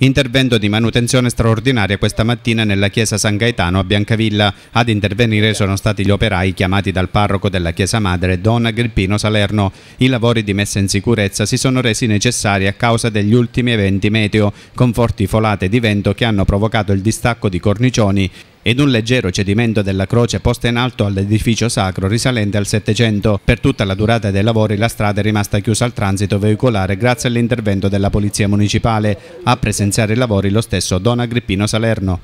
Intervento di manutenzione straordinaria questa mattina nella chiesa San Gaetano a Biancavilla. Ad intervenire sono stati gli operai chiamati dal parroco della chiesa madre Don Agrippino Salerno. I lavori di messa in sicurezza si sono resi necessari a causa degli ultimi eventi meteo, con forti folate di vento che hanno provocato il distacco di cornicioni ed un leggero cedimento della croce posta in alto all'edificio sacro risalente al Settecento. Per tutta la durata dei lavori la strada è rimasta chiusa al transito veicolare grazie all'intervento della Polizia Municipale. A presenziare i lavori lo stesso Don Agrippino Salerno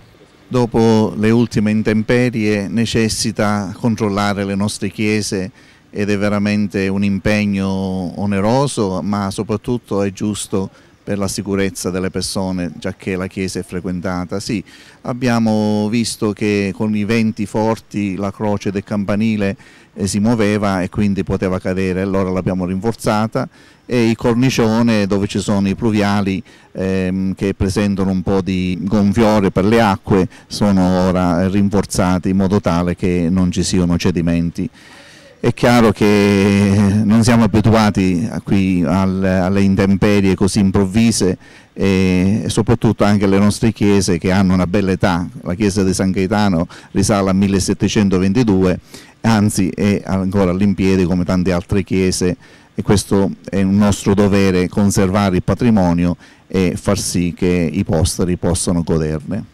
dopo le ultime intemperie necessita controllare le nostre chiese ed è veramente un impegno oneroso ma soprattutto è giusto per la sicurezza delle persone, già che la chiesa è frequentata. Sì, abbiamo visto che con i venti forti la croce del campanile eh, si muoveva e quindi poteva cadere, allora l'abbiamo rinforzata e il cornicione dove ci sono i pluviali ehm, che presentano un po' di gonfiore per le acque sono ora rinforzati in modo tale che non ci siano cedimenti. È chiaro che non siamo abituati qui alle intemperie così improvvise e soprattutto anche le nostre chiese che hanno una bella età, la chiesa di San Gaetano risale al 1722, anzi è ancora all'impiede come tante altre chiese e questo è un nostro dovere conservare il patrimonio e far sì che i posteri possano goderne.